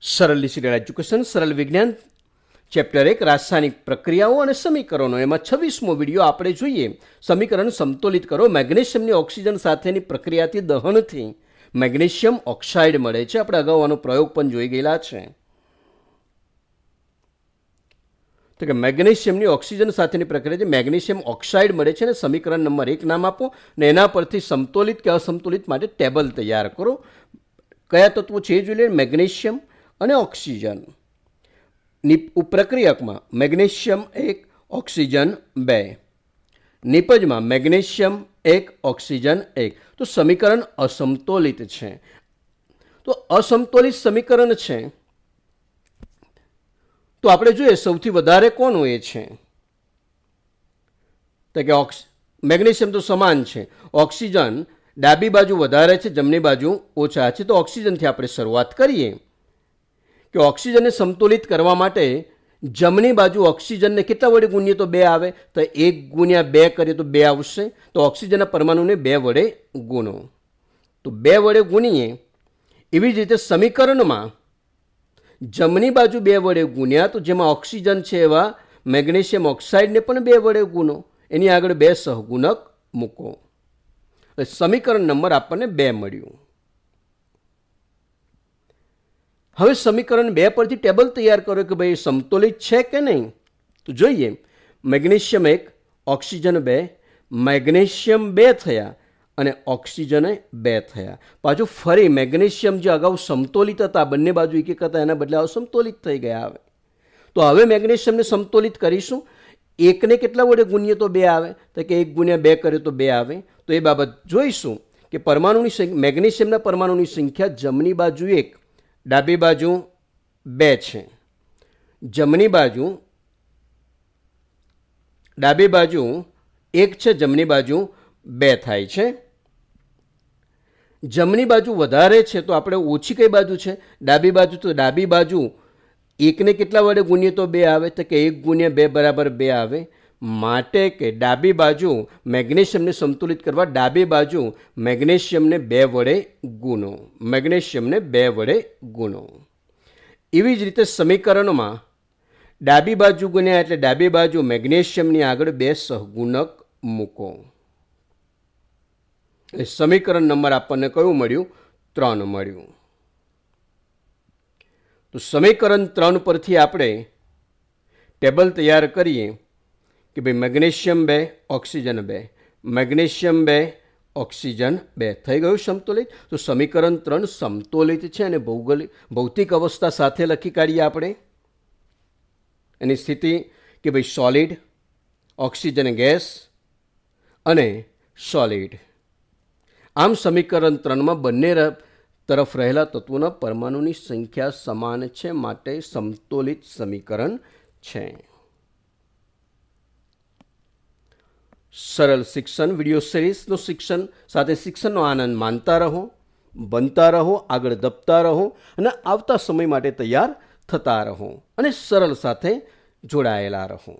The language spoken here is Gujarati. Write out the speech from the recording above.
સરળ ડિસિડલ એજ્યુકેશન સરળ વિજ્ઞાન ચેપ્ટર એક રાસાયણિક પ્રક્રિયાઓ અને સમીકરણો એમાં છવ્વીસમો વિડીયો આપણે જોઈએ સમીકરણ સમતોલિત કરો મેગ્નેશિયમની ઓક્સિજન સાથેની પ્રક્રિયાથી દહનથી મેગ્નેશિયમ ઓક્સાઇડ મળે છે આપણે અગાઉ આનો પ્રયોગ પણ જોઈ ગયેલા છે તો કે મેગ્નેશિયમની ઓક્સિજન સાથેની પ્રક્રિયા જે મેગ્નેશિયમ ઓક્સાઇડ મળે છે અને સમીકરણ નંબર એક નામ આપો અને એના પરથી સમતોલિત કે અસમતોલિત માટે ટેબલ તૈયાર કરો કયા તત્વો છે જોઈ લે મેગ્નેશિયમ અને ઓક્સિજન ની પ્રક્રિયકમાં મેગ્નેશિયમ એક ઓક્સિજન બે નિપજમાં મેગ્નેશિયમ એક ઓક્સિજન એક તો સમીકરણ અસમતોલિત છે તો અસમતોલિત સમીકરણ છે તો આપણે જોઈએ સૌથી વધારે કોણ એ છે તો કે ઓક્સ મેગ્નેશિયમ તો સમાન છે ઓક્સિજન ડાબી બાજુ વધારે છે જમણી બાજુ ઓછા છે તો ઓક્સિજનથી આપણે શરૂઆત કરીએ કે ઓક્સિજનને સંતુલિત કરવા માટે જમણી બાજુ ઓક્સિજનને કેટલા વડે ગુણીએ તો બે આવે તો એક ગુણ્યા બે કરીએ તો બે આવશે તો ઓક્સિજનના પરમાણુને બે વડે ગુણો તો બે વડે ગુણીએ એવી જ રીતે સમીકરણમાં જમણી બાજુ બે વડે ગુણ્યા તો જેમાં ઓક્સિજન છે એવા મેગ્નેશિયમ ઓક્સાઇડને પણ બે વડે ગુણો એની આગળ બે સહગુણક મૂકો સમીકરણ નંબર આપણને બે મળ્યું હવે સમીકરણ બે પરથી ટેબલ તૈયાર કરો કે ભાઈ સમતોલિત છે કે નહીં તો જોઈએ મેગ્નેશિયમ એક ઓક્સિજન બે મેગ્નેશિયમ બે થયા અને ઓક્સિજને બે થયા પાછું ફરી મેગ્નેશિયમ જે અગાઉ સમતોલિત હતા બંને બાજુ એક એક હતા એના બદલે અસમતોલિત થઈ ગયા આવે તો હવે મેગ્નેશિયમને સમતોલિત કરીશું એકને કેટલા વડે ગુણીએ તો બે આવે તો કે એક ગુણ્યા બે કરે તો બે આવે તો એ બાબત જોઈશું કે પરમાણુની મેગ્નેશિયમના પરમાણુની સંખ્યા જમની બાજુ એક ડાબી બાજુ બે છે જમણી બાજુ ડાબી બાજુ એક છે જમણી બાજુ બે થાય છે જમણી બાજુ વધારે છે તો આપણે ઓછી કઈ બાજુ છે ડાબી બાજુ તો ડાબી બાજુ એકને કેટલા વડે ગુણીએ તો બે આવે તો કે એક ગુણ્યા બે બરાબર બે આવે માટે કે ડાબી બાજુ મેગ્નેશિયમને સંતુલિત કરવા ડાબી બાજુ મેગ્નેશિયમને બે વડે ગુનો મેગ્નેશિયમને બે વડે ગુનો એવી જ રીતે સમીકરણમાં ડાબી બાજુ ગુણ્યા એટલે ડાબી બાજુ મેગ્નેશિયમની આગળ બે સહગુણક મૂકો એ સમીકરણ નંબર આપણને કયું મળ્યું ત્રણ મળ્યું તો સમીકરણ ત્રણ પરથી આપણે ટેબલ તૈયાર કરીએ કે ભાઈ મેગ્નેશિયમ બે ઓક્સિજન બે મેગ્નેશિયમ બે ઓક્સિજન બે થઈ ગયું સમતોલિત તો સમીકરણ ત્રણ સમતોલિત છે અને ભૌગોલિક ભૌતિક અવસ્થા સાથે લખી કાઢીએ આપણે એની સ્થિતિ કે ભાઈ સોલિડ ઓક્સિજન ગેસ અને સોલિડ આમ સમીકરણ ત્રણમાં બંને તરફ રહેલા તત્વોના પરમાણુની સંખ્યા સમાન છે માટે સમતોલિત સમીકરણ છે સરળ શિક્ષણ વિડીયો સિરીઝનું શિક્ષણ સાથે શિક્ષણનો આનંદ માનતા રહો બનતા રહો આગળ દબતા રહો અને આવતા સમય માટે તૈયાર થતા રહો અને સરળ સાથે જોડાયેલા રહો